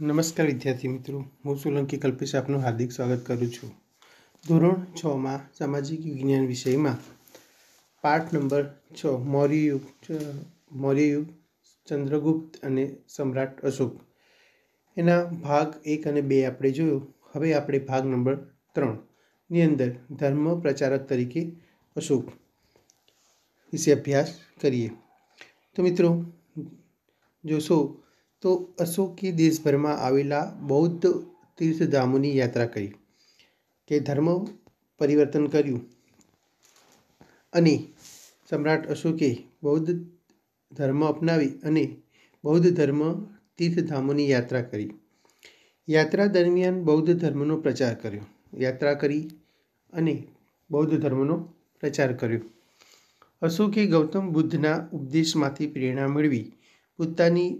નમસ્કાર વિદ્યાર્થી મિત્રો હું સોલંકી કલ્પેશ આપનું હાર્દિક સ્વાગત કરું છું ધોરણ છમાં સામાજિક વિજ્ઞાન વિષયમાં પાઠ નંબર છ મૌર્યયુગ મૌર્યયુગ ચંદ્રગુપ્ત અને સમ્રાટ અશોક એના ભાગ એક અને બે આપણે જોયું હવે આપણે ભાગ નંબર ત્રણની અંદર ધર્મ પ્રચારક તરીકે અશોક વિશે અભ્યાસ કરીએ તો મિત્રો જોશો તો અશોકે દેશભરમાં આવેલા બૌદ્ધ તીર્થધામોની યાત્રા કરી કે ધર્મ પરિવર્તન કર્યું અને સમ્રાટ અશોકે બૌદ્ધ ધર્મ અપનાવી અને બૌદ્ધ ધર્મ તીર્થધામોની યાત્રા કરી યાત્રા દરમિયાન બૌદ્ધ ધર્મનો પ્રચાર કર્યો યાત્રા કરી અને બૌદ્ધ ધર્મનો પ્રચાર કર્યો અશોકે ગૌતમ બુદ્ધના ઉપદેશમાંથી પ્રેરણા મેળવી પોતાની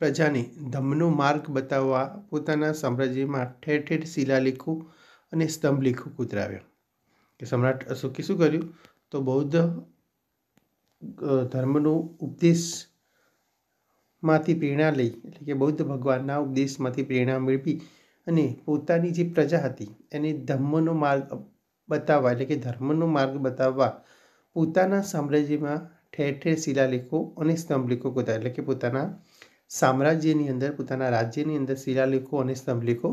પ્રજાને ધમ્મનો માર્ગ બતાવવા પોતાના સામ્રાજ્યમાં ઠેર ઠેર શિલાલેખો અને સ્તંભલેખો કોતરાવ્યા કે સમ્રાટ અશોકે શું કર્યું તો બૌદ્ધ ધર્મનો ઉપદેશમાંથી પ્રેરણા લઈ એટલે કે બૌદ્ધ ભગવાનના ઉપદેશમાંથી પ્રેરણા મેળવી અને પોતાની જે પ્રજા હતી એને ધર્મનો માર્ગ બતાવવા એટલે કે ધર્મનો માર્ગ બતાવવા પોતાના સામ્રાજ્યમાં ઠેર ઠેર શિલાલેખો અને સ્તંભલેખો કોતા એટલે કે પોતાના સામ્રાજ્યની અંદર પોતાના રાજ્યની અંદર શિલાલેખો અને સ્તંભલેખો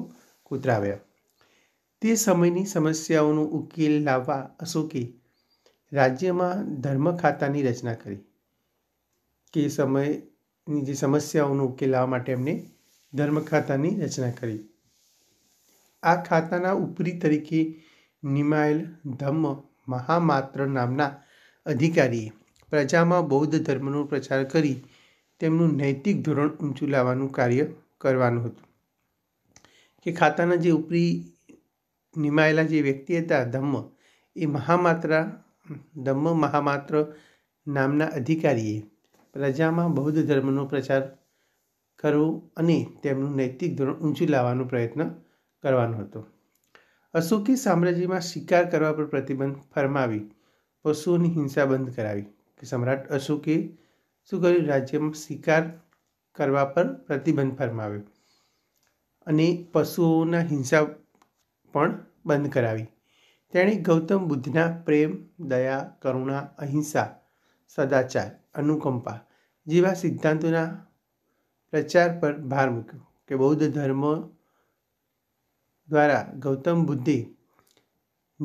કુતરાવ્યા તે સમયની સમસ્યાઓનો ઉકેલ લાવવા અશોકે રાજ્યમાં ધર્મ ખાતાની રચના કરી કે સમયની જે સમસ્યાઓનો ઉકેલ લાવવા માટે એમને ધર્મ ખાતાની રચના કરી આ ખાતાના ઉપરી તરીકે નિમાયેલ ધમ્મ મહામાત્ર નામના અધિકારીએ પ્રજામાં બૌદ્ધ ધર્મનો પ્રચાર કરી તેમનું નૈતિક ધોરણ ઊંચું લાવવાનું કાર્ય કરવાનું હતું કે ખાતાના જે ઉપરી નિમાયેલા જે વ્યક્તિ હતા ધમ્મ એ મહામાત્રા ધમ્મ મહામાત્ર નામના અધિકારીએ પ્રજામાં બૌદ્ધ ધર્મનો પ્રચાર કરવો અને તેમનું નૈતિક ધોરણ ઊંચું લાવવાનો પ્રયત્ન કરવાનો હતો અશોકી સામ્રાજ્યમાં શિકાર કરવા પર પ્રતિબંધ ફરમાવી પશુઓની હિંસા બંધ કરાવી કે સમ્રાટ અશોકે શું કર્યું રાજ્યમાં શિકાર કરવા પર પ્રતિબંધ ફરમાવ્યો અને પશુઓના હિંસા પણ બંધ કરાવી તેણે ગૌતમ બુદ્ધના પ્રેમ દયા કરુણા અહિંસા સદાચાર અનુકંપા જેવા સિદ્ધાંતોના પ્રચાર પર ભાર મૂક્યો કે બૌદ્ધ ધર્મ દ્વારા ગૌતમ બુદ્ધે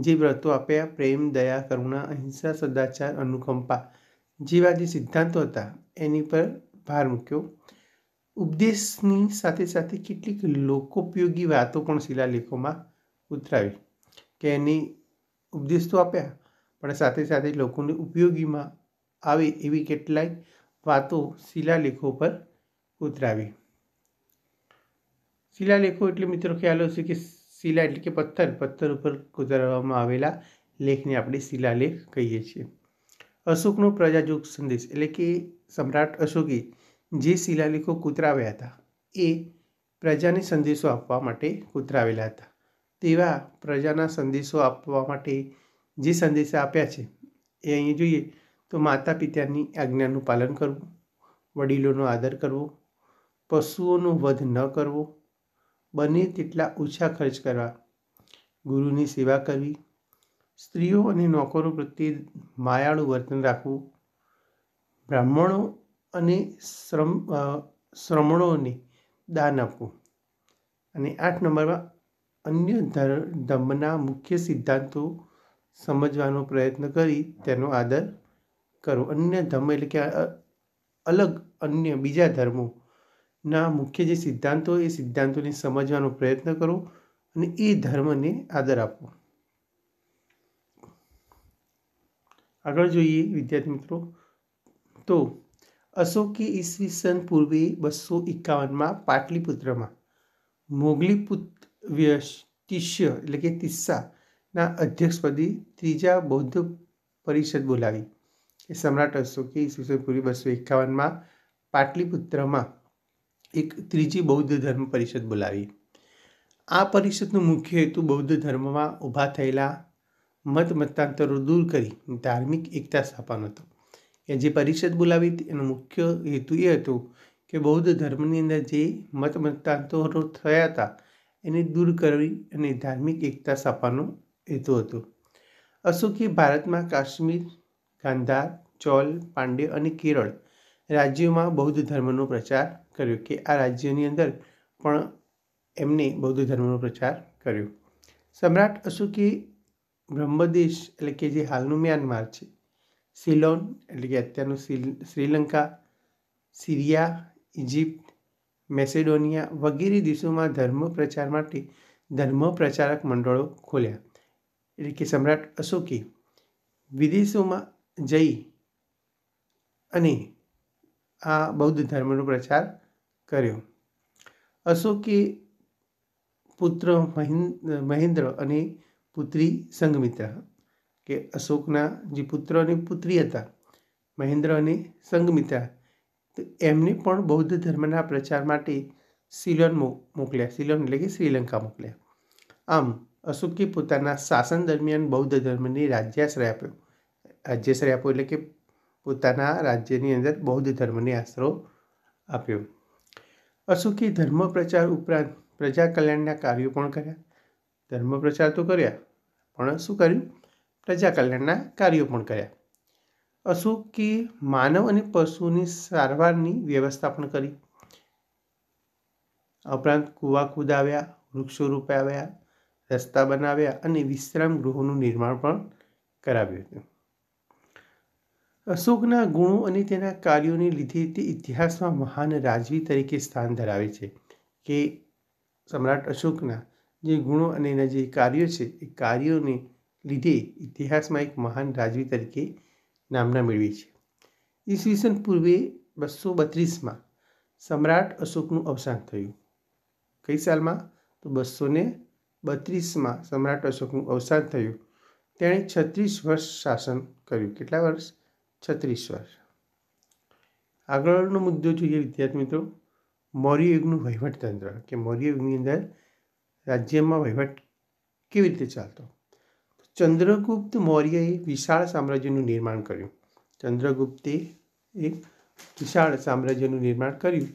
જે વ્રતો આપ્યા પ્રેમ દયા કરુણા અહિંસા સદાચાર અનુકંપા જેવાદી સિદ્ધાંતો હતા એની પર ભાર મૂક્યો ઉપદેશની સાથે સાથે કેટલીક લોકોપયોગી વાતો પણ શિલાલેખોમાં ઉતરાવી કે એની ઉપદેશ તો આપ્યા પણ સાથે સાથે લોકોને ઉપયોગીમાં આવે એવી કેટલાય વાતો શિલાલેખો પર ઉતરાવી શિલાલેખો એટલે મિત્રો ખ્યાલ હશે કે શિલા એટલે કે પથ્થર પથ્થર ઉપર કોતરવામાં આવેલા લેખને આપણે શિલાલેખ કહીએ છીએ અશોકનો પ્રજાજોગ સંદેશ એટલે કે સમ્રાટ અશોકે જે શિલાલેખો કૂતરાવ્યા હતા એ પ્રજાને સંદેશો આપવા માટે કૂતરાવેલા હતા તેવા પ્રજાના સંદેશો આપવા માટે જે સંદેશા આપ્યા છે એ અહીં જોઈએ તો માતા પિતાની આજ્ઞાનું પાલન કરવું વડીલોનો આદર કરવો પશુઓનો વધ ન કરવો બને તેટલા ઓછા ખર્ચ કરવા ગુરુની સેવા કરવી સ્ત્રીઓ અને નોકરો પ્રત્યે માયાળું વર્તન રાખવું બ્રાહ્મણો અને શ્રમ શ્રમણોને દાન આપવું અને આઠ નંબરમાં અન્ય ધર્મના મુખ્ય સિદ્ધાંતો સમજવાનો પ્રયત્ન કરી તેનો આદર કરો અન્ય ધર્મ એટલે કે અલગ અન્ય બીજા ધર્મોના મુખ્ય જે સિદ્ધાંતો એ સિદ્ધાંતોને સમજવાનો પ્રયત્ન કરો અને એ ધર્મને આદર આપવો આગળ જોઈએ વિદ્યાર્થી મિત્રો તો અશોકે ઈસવીસન પૂર્વે બસો એકાવનમાં પાટલીપુત્રમાં મોગલીપુત વ્યસ્તિષ્ય એટલે કે તિસ્સાના અધ્યક્ષપદે ત્રીજા બૌદ્ધ પરિષદ બોલાવી એ સમ્રાટ અશોકે ઈસવીસન પૂર્વે બસો એકાવનમાં પાટલીપુત્રમાં એક ત્રીજી બૌદ્ધ ધર્મ પરિષદ બોલાવી આ પરિષદનો મુખ્ય હેતુ બૌદ્ધ ધર્મમાં ઊભા થયેલા મત મતાંતરો દૂર કરી ધાર્મિક એકતા સ્થાપવાનો હતો કે જે પરિષદ બોલાવી હતી એનો મુખ્ય હેતુ એ હતો કે બૌદ્ધ ધર્મની અંદર જે મત મતાંતરો થયા હતા એને દૂર કરવી અને ધાર્મિક એકતા સ્થાપવાનો હેતુ હતો અશોકી ભારતમાં કાશ્મીર ગાંધાર ચોલ પાંડે અને કેરળ રાજ્યોમાં બૌદ્ધ ધર્મનો પ્રચાર કર્યો કે આ રાજ્યોની અંદર પણ એમને બૌદ્ધ ધર્મનો પ્રચાર કર્યો સમ્રાટ અશોકે બ્રહ્મદેશ એટલે કે જે હાલનું મ્યાનમાર છે સિલોન એટલે કે અત્યારનું શ્રીલંકા સિરિયા ઇજિપ્ત મેસેડોનિયા વગેરે દેશોમાં ધર્મ પ્રચાર માટે ધર્મ પ્રચારક મંડળો ખોલ્યા એટલે કે સમ્રાટ અશોકે વિદેશોમાં જઈ અને આ બૌદ્ધ ધર્મનો પ્રચાર કર્યો અશોકે પુત્ર મહેન્દ્ર અને पुत्री संगमिता के अशोक ना जी पुत्र ने पुत्री હતા महेंद्र ને संगमिता એમ ને પણ બૌદ્ધ ધર્મના પ્રચાર માટે સિલન મોકલે સિલન એટલે કે શ્રીલંકા મોકલે આમ અશોકજી પોતાના શાસન દરમિયાન બૌદ્ધ ધર્મને રાજ્ય આશ્રય આપ્યો આજી સર આપ્યો એટલે કે પોતાના રાજ્યની અંદર બૌદ્ધ ધર્મને આશરો આપ્યો અશોકી ધર્મ પ્રચાર ઉપરાંત પ્રજા કલ્યાણના કાર્યો પણ કર્યા ધર્મ પ્રચાર તો કર્યા પણ શું કર્યું પ્રજા કલ્યાણના કાર્યો પણ કર્યા અશુક કે માનવ અને પશુની સારવારની વ્યવસ્થા પણ કરી ઉપરાંત કૂવા કુદાવ્યા વૃક્ષો રોપાવ્યા રસ્તા બનાવ્યા અને વિશ્રામ ગૃહોનું નિર્માણ પણ કરાવ્યું હતું અશોકના ગુણો અને તેના કાર્યોને લીધે તે ઇતિહાસમાં મહાન રાજવી તરીકે સ્થાન ધરાવે છે કે સમ્રાટ અશોકના જે ગુણો અને એના જે કાર્યો છે એ કાર્યોને લીધે ઇતિહાસમાં એક મહાન રાજવી તરીકે નામના મેળવી છે ઈસવીસન પૂર્વે બસો બત્રીસમાં સમ્રાટ અશોકનું અવસાન થયું કઈ સાલમાં તો બસોને બત્રીસમાં સમ્રાટ અશોકનું અવસાન થયું તેણે છત્રીસ વર્ષ શાસન કર્યું કેટલા વર્ષ છત્રીસ વર્ષ આગળનો મુદ્દો જોઈએ વિદ્યાર્થી મિત્રો મૌર્ય યુગનું વહીવટતંત્ર કે મૌર્ય યુગની અંદર રાજ્યમાં વહીવટ કેવી રીતે ચાલતો ચંદ્રગુપ્ત મૌર્યએ વિશાળ સામ્રાજ્યનું નિર્માણ કર્યું ચંદ્રગુપ્તે એક વિશાળ સામ્રાજ્યનું નિર્માણ કર્યું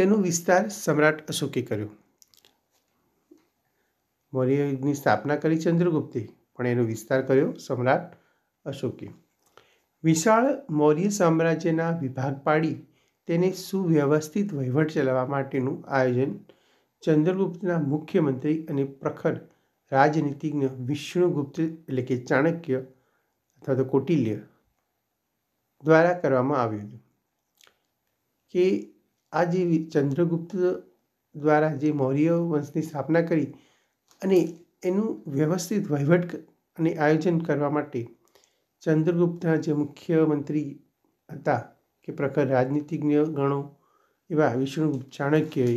તેનો વિસ્તાર સમ્રાટ અશોકે કર્યો મૌર્યની સ્થાપના કરી ચંદ્રગુપ્તે પણ એનો વિસ્તાર કર્યો સમ્રાટ અશોકે વિશાળ મૌર્ય સામ્રાજ્યના વિભાગ પાડી તેને સુવ્યવસ્થિત વહીવટ ચલાવવા માટેનું આયોજન ચંદ્રગુપ્તના મુખ્યમંત્રી અને પ્રખર રાજનીતિજ્ઞ વિષ્ણુગુપ્ત એટલે કે ચાણક્ય અથવા તો કોટિલ્ય દ્વારા કરવામાં આવ્યું હતું કે આ જે ચંદ્રગુપ્ત દ્વારા જે મૌર્ય વંશની સ્થાપના કરી અને એનું વ્યવસ્થિત વહીવટ અને આયોજન કરવા માટે ચંદ્રગુપ્તના જે મુખ્યમંત્રી હતા કે પ્રખર રાજનીતિજ્ઞ ગણો એવા વિષ્ણુગુપ્ત ચાણક્યએ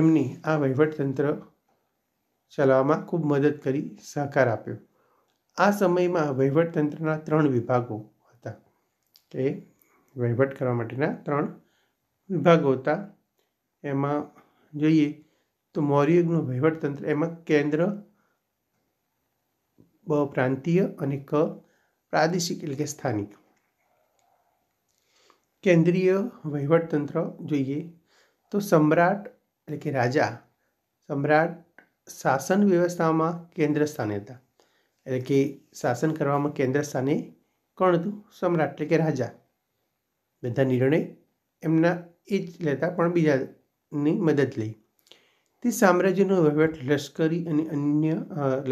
એમની આ વહીવટતંત્ર ચલાવવામાં ખૂબ મદદ કરી સહકાર આપ્યો આ સમયમાં વહીવટતંત્રના ત્રણ વિભાગો હતા કે વહીવટ કરવા માટેના ત્રણ વિભાગો હતા એમાં જોઈએ તો મૌર્યયુગનું વહીવટતંત્ર એમાં કેન્દ્ર બ પ્રાંતિય અને ક પ્રાદેશિક એટલે કે સ્થાનિક કેન્દ્રીય વહીવટતંત્ર જોઈએ તો સમ્રાટ એટલે કે રાજા સમ્રાટ શાસન વ્યવસ્થામાં કેન્દ્ર સ્થાને હતા એટલે કે શાસન કરવામાં કેન્દ્ર સ્થાને કોણ હતું સમ્રાટ એટલે કે રાજા બધા નિર્ણય એમના એ જ લેતા પણ બીજાની મદદ લઈ તે સામ્રાજ્યનો વહીવટ લશ્કરી અને અન્ય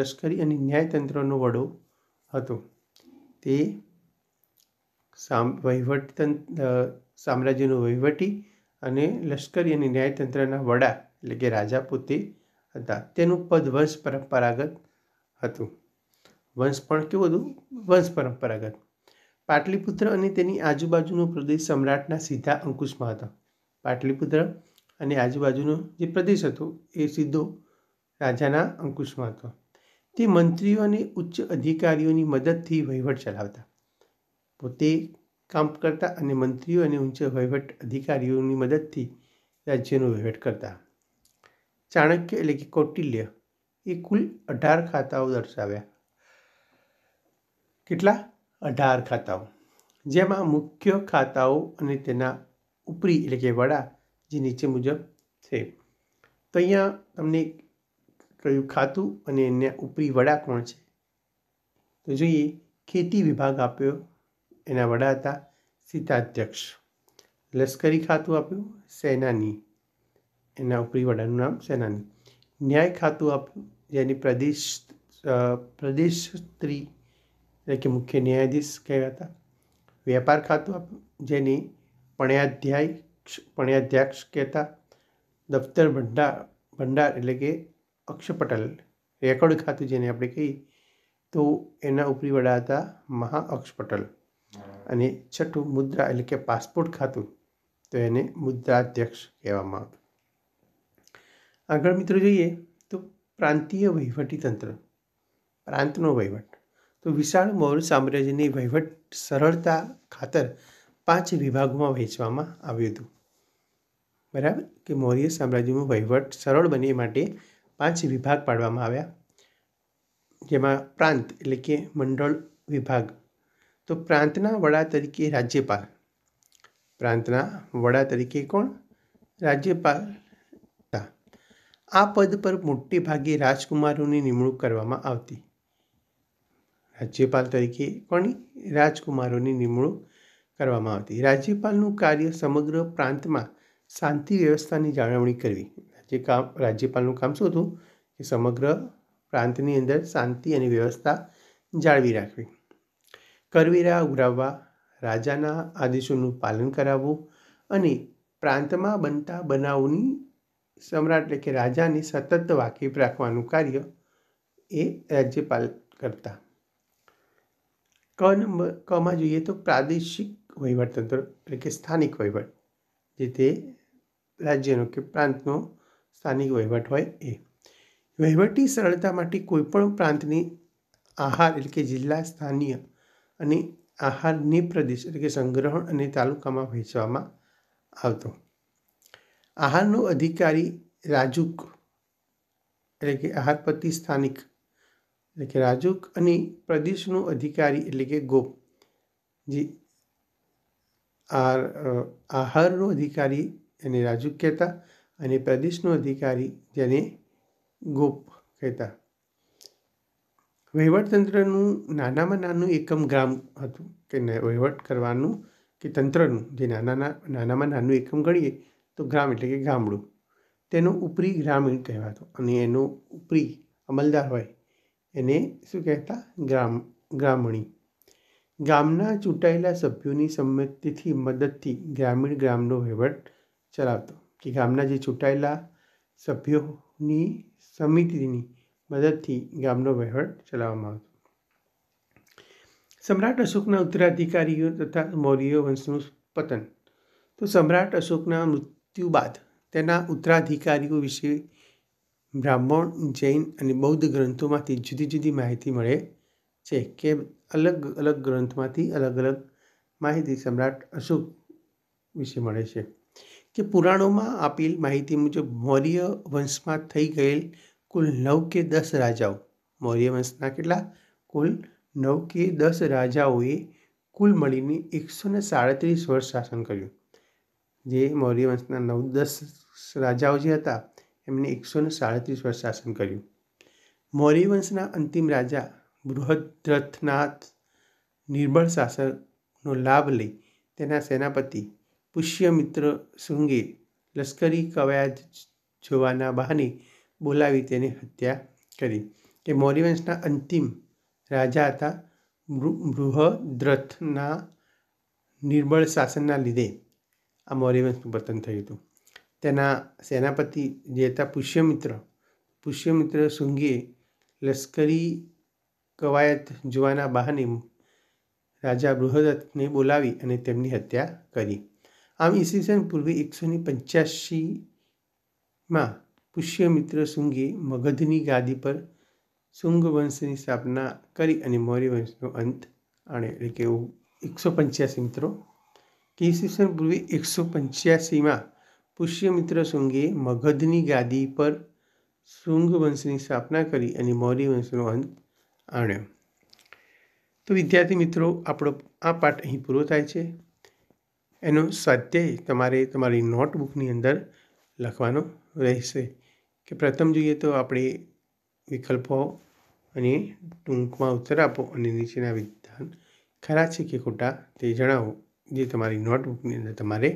લશ્કરી અને ન્યાયતંત્રનો વડો હતો તે સામ વહીવટ સામ્રાજ્યનો વહીવટી અને લશ્કરી અને ન્યાયતંત્રના વડા એટલે કે રાજા પોતે હતા તેનું પદ વંશ પરંપરાગત હતું વંશ પણ કેવું હતું વંશ પરંપરાગત પાટલીપુત્ર અને તેની આજુબાજુનો પ્રદેશ સમ્રાટના સીધા અંકુશમાં હતા પાટલીપુત્ર અને આજુબાજુનો જે પ્રદેશ હતો એ સીધો રાજાના અંકુશમાં હતો તે મંત્રીઓ અને ઉચ્ચ અધિકારીઓની મદદથી વહીવટ ચલાવતા પોતે કામ કરતા અને મંત્રીઓ અને ઉચ્ચ વહીવટ અધિકારીઓની મદદથી રાજ્યનો વહીવટ કરતા ચાણક્ય એટલે કે કૌટિલ્ય એ કુલ અઢાર ખાતાઓ દર્શાવ્યા કેટલા અઢાર ખાતાઓ જેમાં મુખ્ય ખાતાઓ અને તેના ઉપરી એટલે કે વડા જે નીચે મુજબ છે તો અહીંયા તમને કયું ખાતું અને એના ઉપરી વડા કોણ છે તો જોઈએ ખેતી વિભાગ આપ્યો એના વડા હતા સીતાધ્યક્ષ લશ્કરી ખાતું આપ્યું સેનાની એના ઉપરી વડાનું નામ સેનાની ન્યાય ખાતું આપ્યું જેની પ્રદેશ પ્રદેશ સ્ત્રી એટલે કે મુખ્ય ન્યાયાધીશ કહેવાતા હતા વેપાર ખાતું આપ્યું જેની પણ્યાધ્યાય પણ્યાધ્યક્ષ કહેતા દફતર ભંડાર ભંડાર એટલે કે અક્ષપટલ રેકોર્ડ ખાતું જેને આપણે કહીએ તો એના ઉપરી વડા હતા મહા અક્ષપટલ અને છઠ્ઠું મુદ્રા એટલે કે પાસપોર્ટ ખાતું તો એને મુદ્રાધ્યક્ષ કહેવામાં આવ્યું આગળ મિત્રો જોઈએ તો પ્રાંતીય વહીવટીતંત્ર પ્રાંતનો વહીવટ તો વિશાળ મૌર્ય સામ્રાજ્યની વહીવટ સરળતા ખાતર પાંચ વિભાગોમાં વહેંચવામાં આવ્યું હતું બરાબર કે મૌર્ય સામ્રાજ્યનું વહીવટ સરળ બને માટે પાંચ વિભાગ પાડવામાં આવ્યા જેમાં પ્રાંત એટલે કે મંડળ વિભાગ તો પ્રાંતના વડા તરીકે રાજ્યપાલ પ્રાંતના વડા તરીકે કોણ રાજ્યપાલ આ પદ પર મોટે ભાગે રાજકુમારોની નિમણૂક કરવામાં આવતી રાજ્યપાલ તરીકે કોની રાજકુમારોની નિમણૂક કરવામાં આવતી રાજ્યપાલનું કાર્ય સમગ્ર પ્રાંતમાં શાંતિ વ્યવસ્થાની જાળવણી કરવી રાજ્ય કામ રાજ્યપાલનું કામ શું હતું કે સમગ્ર પ્રાંતની અંદર શાંતિ અને વ્યવસ્થા જાળવી રાખવી કરવેરા ઉઘરાવવા રાજાના આદેશોનું પાલન કરાવવું અને પ્રાંતમાં બનતા બનાવોની સમ્રાટ એટલે કે રાજાને સતત વાકેફ રાખવાનું કાર્ય એ રાજ્યપાલ કરતા ક નંબર કમાં જોઈએ તો પ્રાદેશિક વહીવટતંત્ર એટલે કે સ્થાનિક વહીવટ જે તે રાજ્યનો કે પ્રાંતનો સ્થાનિક વહીવટ હોય એ વહીવટી સરળતા માટે કોઈપણ પ્રાંતની આહાર એટલે કે જિલ્લા સ્થાનીય અને આહારની પ્રદેશ એટલે કે સંગ્રહણ અને તાલુકામાં વહેંચવામાં આવતો આહારનો અધિકારી રાજુક એટલે કે આહારપતિ સ્થાનિક એટલે કે રાજુક અને પ્રદેશનો અધિકારી એટલે કે ગોપ જે આહારનો અધિકારી એને રાજુક કહેતા અને પ્રદેશનો અધિકારી જેને ગોપ કહેતા વહીવટતંત્રનું નાનામાં નાનું એકમ ગ્રામ હતું કે વહીવટ કરવાનું કે તંત્રનું જે નાના નાનામાં નાનું એકમ ગણીએ તો ગ્રામ એટલે કે ગામડું તેનો ઉપરી ગ્રામીણ કહેવાતો અને એનો ઉપરી અમલદાર હોય એને શું કહેતા ગ્રામ ગ્રામણી ગામના ચૂંટાયેલા સભ્યોની સંમતિથી મદદથી ગ્રામીણ ગ્રામનો વહીવટ ચલાવતો કે ગામના જે ચૂંટાયેલા સભ્યોની સમિતિની મદદથી ગામનો વહીવટ ચલાવવામાં આવતો સમ્રાટ અશોકના ઉત્તરાધિકારીઓ તથા મૌર્ય વંશનું પતન તો સમ્રાટ અશોકના મૃત્યુ બાદ તેના ઉત્તરાધિકારીઓ વિશે બ્રાહ્મણ જૈન અને બૌદ્ધ ગ્રંથોમાંથી જુદી જુદી માહિતી મળે છે કે અલગ અલગ ગ્રંથમાંથી અલગ અલગ માહિતી સમ્રાટ અશોક વિશે મળે છે કે પુરાણોમાં આપેલ માહિતી મુજબ મૌર્ય વંશમાં થઈ ગયેલ કુલ નવ કે દસ રાજાઓ મૌર્ય વંશના કેટલા કુલ નવ કે દસ રાજાઓએ કુલ મળીને એકસો ને સાડત્રીસ વર્ષ શાસન કર્યું જે મૌર્ય વંશના નવ દસ રાજાઓ જે હતા એમણે એકસો ને સાડત્રીસ વર્ષ શાસન કર્યું મૌર્ય વંશના અંતિમ રાજા બૃહદ્રથનાથ નિર્બળ શાસનનો લાભ લઈ તેના સેનાપતિ પુષ્યમિત્ર શૃંગે લશ્કરી કવાયત જોવાના બહાને બોલાવી તેની હત્યા કરી એ મૌર્ય અંતિમ રાજા હતા બૃહદ્રથના નિર્બળ શાસનના લીધે આ મૌર્યવંશનું પતન થયું હતું તેના સેનાપતિ જે હતા પુષ્યમિત્ર પુષ્યમિત્ર શુંગીએ લશ્કરી કવાયત જોવાના બહાને રાજા બૃહદત્તને બોલાવી અને તેમની હત્યા કરી આમ ઈસવીસન પૂર્વે એકસો ને પંચ્યાસીમાં પુષ્યમિત્ર શુંગે મગધની ગાદી પર શુંગ વંશની સ્થાપના કરી અને મૌર્ય વંશનો અંત આણે એટલે કે એકસો પંચ્યાસી મિત્રો ઈસવીસન પૂર્વે એકસો પંચ્યાસીમાં પુષ્યમિત્ર શુંગે મગધની ગાદી પર શુંગ વંશની સ્થાપના કરી અને મૌર્ય વંશનો અંત આણ્યો તો વિદ્યાર્થી મિત્રો આપણો આ પાઠ અહીં પૂરો થાય છે એનો સ્વાધ્યાય તમારે તમારી નોટબુકની અંદર લખવાનો રહેશે કે પ્રથમ જોઈએ તો આપણે વિકલ્પો અને ટૂંકમાં ઉત્તર આપો અને નીચેના વિધાન ખરા છે કે ખોટા તે જણાવો જે તમારી નોટબુકની અંદર તમારે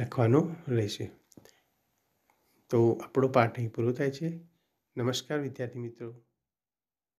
લખવાનો રહેશે તો આપણો પાઠ અહીં પૂરો થાય છે નમસ્કાર વિદ્યાર્થી મિત્રો